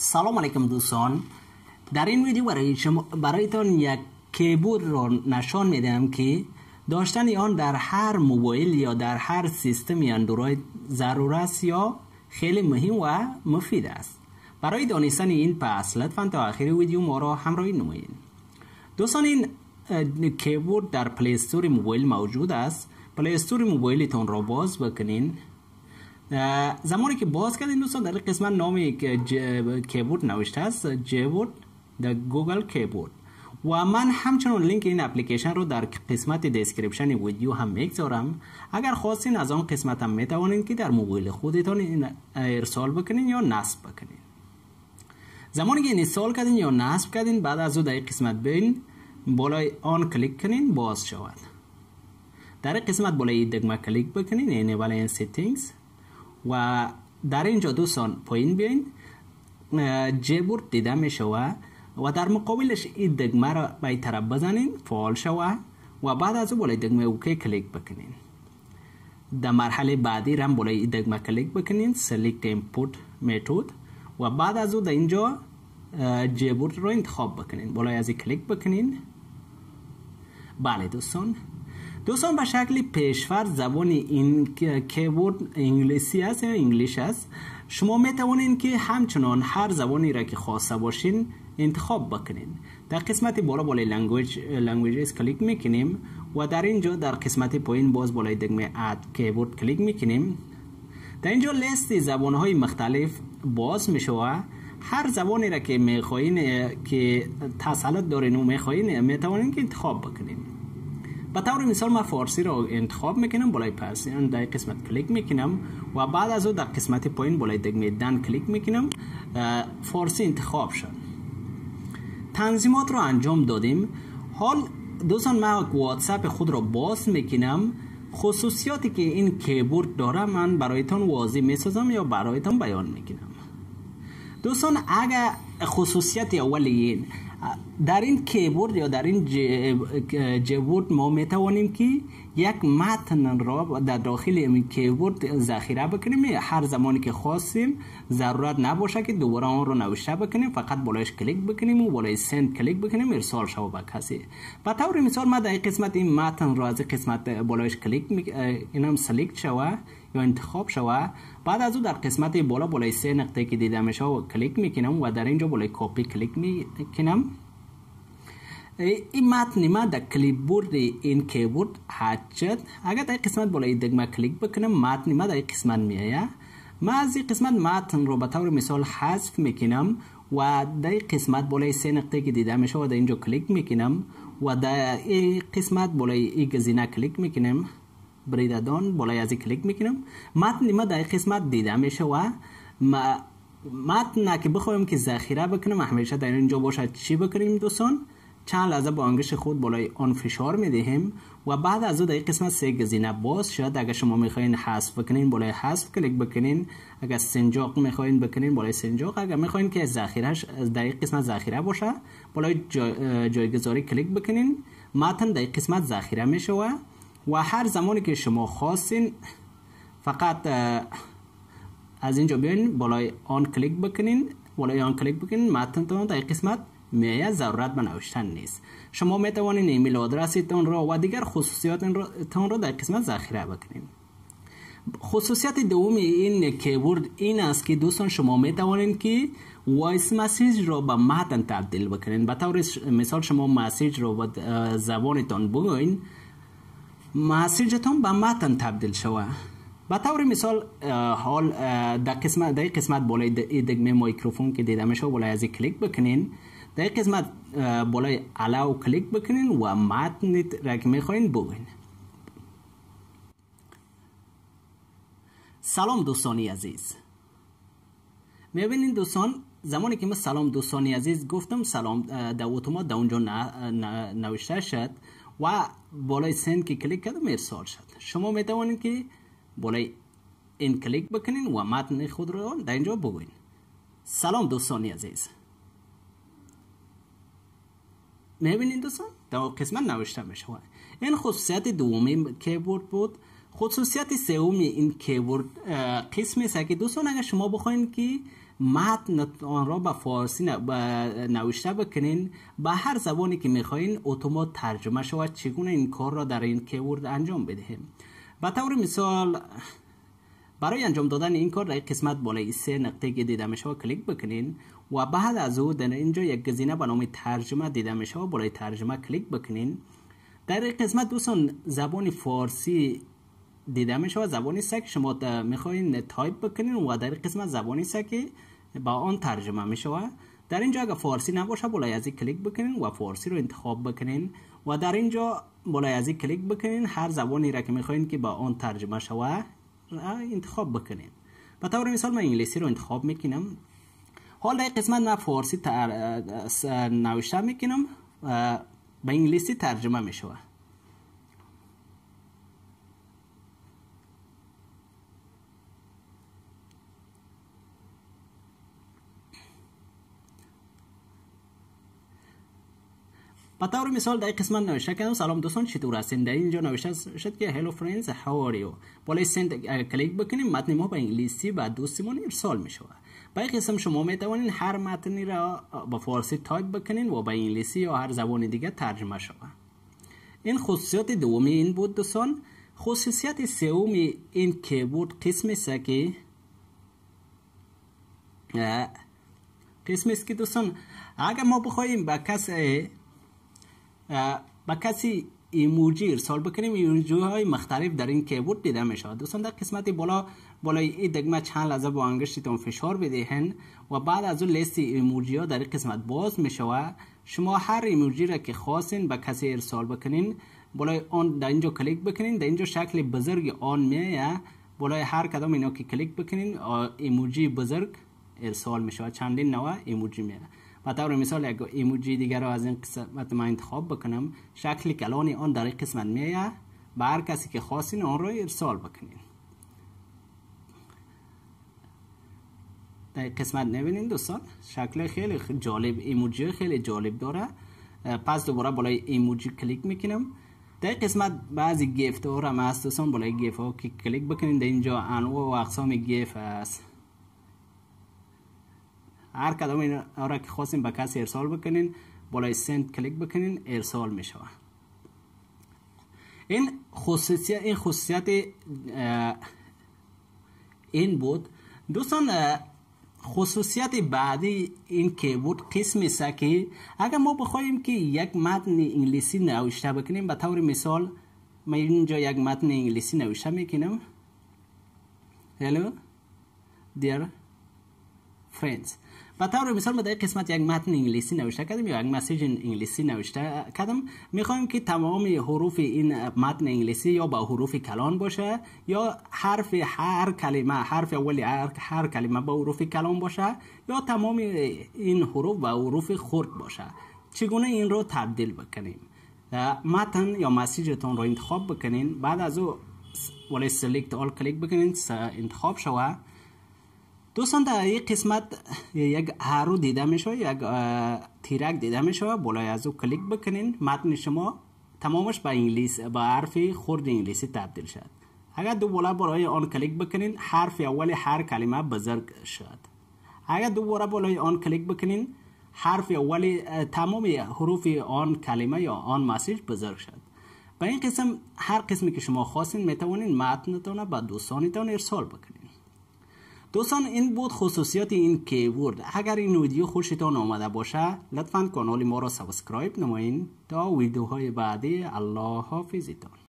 سلام علیکم دوستان در این ویدیو برای شما برایتان یک کیبورد را نشان میدم که داشتن آن در هر موبایل یا در هر سیستم اندروید ضرور است یا خیلی مهم و مفید است برای دانستن این پس لطفا تا آخر ویدیو ما را همراهی نمایید دوستان این کیبورد در پلی استور موبایل موجود است پلی استور موبایلتان را باز بکنین زمانی که باز کردین دوستان در قسمت نامی که کیبورد نوشته است جیبورد در گوگل کیبورد و من همچنان لینک این اپلیکیشن رو در قسمت دسکریپشن ویدیو هم میگذارم اگر خواستین از آن قسمت هم میتوانین که در موبایل خودتان این ارسال بکنین یا نصب بکنین زمانی که ارسال کردین یا نصب کردین بعد از او در قسمت بین بالای آن کلیک کنین باز شود در قسمت بالای دگمه کلیک بکنین این این سیتینگز و در اینجا دوستان پایین بیاین جبر دیده می شوه و در مقابلش این دگمه را به طرف بزنین فعال شوه و بعد از بالای دگمه اوکی کلیک بکنین در مرحله بعدی رم بالای این دگمه کلیک بکنین سلیکت ایمپوت میتود و بعد از او در اینجا جبر رو انتخاب بکنین بالای از کلیک بکنین بله دوستان دوستان به شکل پیشفر زبان این کیبورد انگلیسی است یا انگلیش است شما می توانید که همچنان هر زبانی را که خواسته باشین انتخاب بکنین در قسمت بالا بالای لنگویج لنگویجز کلیک میکنیم و در اینجا در قسمت پایین باز بالای دکمه اد کیبورد کلیک میکنیم در اینجا لیست زبان های مختلف باز می شود هر زبانی را که میخواین که تسلط دارین و میخواین می توانید که انتخاب بکنین به طور مثال من فارسی را انتخاب میکنم بالای پس در قسمت کلیک میکنم و بعد از او در قسمت پایین بالای دگمه دن کلیک میکنم فارسی انتخاب شد تنظیمات را انجام دادیم حال دوستان من واتساپ خود را باز میکنم خصوصیاتی که این کیبورد داره من برایتان واضح میسازم یا برایتان بیان میکنم دوستان اگر خصوصیت اولی در این کیبورد یا در این جیبورد ما می توانیم که یک متن را در داخل این کیبورد ذخیره بکنیم هر زمانی که خواستیم ضرورت نباشه که دوباره آن را نوشته بکنیم فقط بالایش کلیک بکنیم و بالای سند کلیک بکنیم ارسال شود به کسی به طور مثال ما در قسمت این متن را از قسمت بالایش کلیک می... اینم سلیکت یا انتخاب شوه بعد از او در قسمت بالا بالای سه نقطه که دیدم و کلیک میکنم و در اینجا بالای کپی کلیک میکنم این متن ما در کلیپ بورد این کیبورد حد اگر در قسمت بالای دگمه کلیک بکنم متن ما در قسمت میایه ما از این قسمت متن رو به طور مثال حذف میکنم و در قسمت بالای سه نقطه که دیدم میشه و در اینجا کلیک میکنم و در این قسمت بالای ای گزینه کلیک میکنم بریدادان بالای از کلیک میکنم متن ما در قسمت دیده میشه و ما متن که بخوایم که ذخیره بکنم همیشه در اینجا باشد چی بکنیم دوستان چند لحظه با انگش خود بالای آن فشار میدهیم و بعد از او در قسمت سه گزینه باز شد اگر شما میخواین حذف بکنین بالای حذف کلیک بکنین اگر سنجاق میخواین بکنین بالای سنجاق اگر میخواین که ذخیرهش در این قسمت ذخیره باشه بالای جا... جایگذاری کلیک بکنین متن در قسمت ذخیره میشه و و هر زمانی که شما خواستین فقط از اینجا بیاین بالای آن کلیک بکنین بالای آن کلیک بکنین متنتون در قسمت میایه ضرورت به نوشتن نیست شما می ایمیل آدرسی تان را و دیگر خصوصیات تون را در قسمت ذخیره بکنین خصوصیت دوم این کیورد این است که دوستان شما می که وایس مسیج را به متن تبدیل بکنین به طور مثال شما مسیج را به زبانتان بگوین مسیجتان به متن تبدیل شوه به طور مثال حال در قسمت در قسمت بالای دگمه مایکروفون که دیده میشه بالای از کلیک بکنین در قسمت بالای علاو کلیک بکنین و متن را که میخواین بگوین سلام دوستانی عزیز میبینین دوستان زمانی که ما سلام دوستانی عزیز گفتم سلام در اوتومات در اونجا نوشته شد و بالای سند که کلیک کردم ارسال شد شما می توانید که بالای این کلیک بکنین و متن خود را در اینجا بگوین سلام دوستان عزیز بینین دوستان در قسمت نوشته می شود این خصوصیت دومی کیبورد بود خصوصیت سومی این کیبورد قسمی است که دوستان اگر شما بخواین که متن آن را به فارسی نوشته بکنین به هر زبانی که میخواین اتومات ترجمه شود چگونه این کار را در این کیورد انجام بدهیم به طور مثال برای انجام دادن این کار در قسمت بالای سه نقطه که دیده میشه کلیک بکنین و بعد از او در اینجا یک گزینه به نام ترجمه دیده میشه بالای ترجمه کلیک بکنین در قسمت دوستان زبان فارسی دیده می شود زبانی سک شما میخواین تایپ بکنین و در قسمت زبانی سک با آن ترجمه می در اینجا اگر فارسی نباشه بلای ازی کلیک بکنین و فارسی رو انتخاب بکنین و در اینجا بلای ازی کلیک بکنین هر زبانی را که میخواین که با آن ترجمه شوه انتخاب بکنین به طور مثال من انگلیسی رو انتخاب میکنم حال در قسمت من فارسی تر... نوشته میکنم به انگلیسی ترجمه میشوه به طور مثال در این قسمت نوشته کردم سلام دوستان چطور هستین در اینجا نوشته شد که هلو فرندز هاو آر بالای سند کلیک بکنیم متن ما به انگلیسی و دوستمون ارسال می شود به این قسم شما می توانید هر متنی را به فارسی تایپ بکنین و به انگلیسی یا هر زبان دیگه ترجمه شود این خصوصیت دومی این بود دوستان خصوصیت سوم این کیبورد قسم است که قسمی است که دوستان اگر ما بخوایم به کس با کسی ایموجی ارسال بکنیم ایموجی های مختلف در این کیبورد دیده می شود دوستان در قسمت بالا بالای این دگمه چند لحظه با انگشتتون فشار بدهن و بعد از اون لیست ایموجی ها در این قسمت باز می شما هر ایموجی را که خواستین با کسی ارسال بکنین بالای آن در اینجا کلیک بکنین در اینجا شکل بزرگ آن یا بالای هر کدام اینا که کلیک بکنین ایموجی بزرگ ارسال می چندین نوع ایموجی میه به طور مثال یک ایموجی دیگر رو از این قسمت من انتخاب بکنم شکل کلانی آن در این قسمت میه به هر کسی که خواستین آن رو ارسال بکنین در قسمت نبینین دوستان شکل خیلی جالب ایموجی خیلی جالب داره پس دوباره بالای ایموجی کلیک میکنم در قسمت بعضی گیفت ها هم هست دوستان بالای گیفت ها که کلیک بکنین در اینجا انواع و اقسام گیف هست هر کدام این را که خواستیم به کسی ارسال بکنین بالای سند کلیک بکنین ارسال می شود این خصوصیت این خصوصیت این بود دوستان خصوصیت بعدی این که بود قسم سکی اگر ما بخوایم که یک متن انگلیسی نوشته بکنیم به طور مثال من اینجا یک متن انگلیسی نوشته میکنم Hello dear friends به طور مثال ما در قسمت یک متن انگلیسی نوشته کردیم یا یک مسیج انگلیسی نوشته کردم میخوایم که تمام حروف این متن انگلیسی یا با حروف کلان باشه یا حرف هر کلمه حرف اولی هر, هر کلمه با حروف کلان باشه یا تمام این حروف با حروف خرد باشه چگونه این رو تبدیل بکنیم متن یا مسیجتون رو انتخاب بکنین بعد از او ولی سلیکت آل کلیک بکنین انتخاب شوه دوستان در قسمت یک هارو دیده میشه یک تیرک دیده میشه بالای از او کلیک بکنین متن شما تمامش به انگلیس با حرف خورد انگلیسی تبدیل شد اگر دوباره برای آن کلیک بکنین حرف اول هر کلمه بزرگ شد اگر دوباره بالای آن کلیک بکنین حرف اول تمام حروف آن کلمه یا آن مسیج بزرگ شد به این قسم هر قسمی که شما خواستین میتونین متنتان به دوستانتان ارسال بکنین دوستان این بود خصوصیات این کیورد اگر این ویدیو خوشتان آمده باشه لطفا کانال ما را سابسکرایب نمایید تا ویدیوهای بعدی الله حافظتان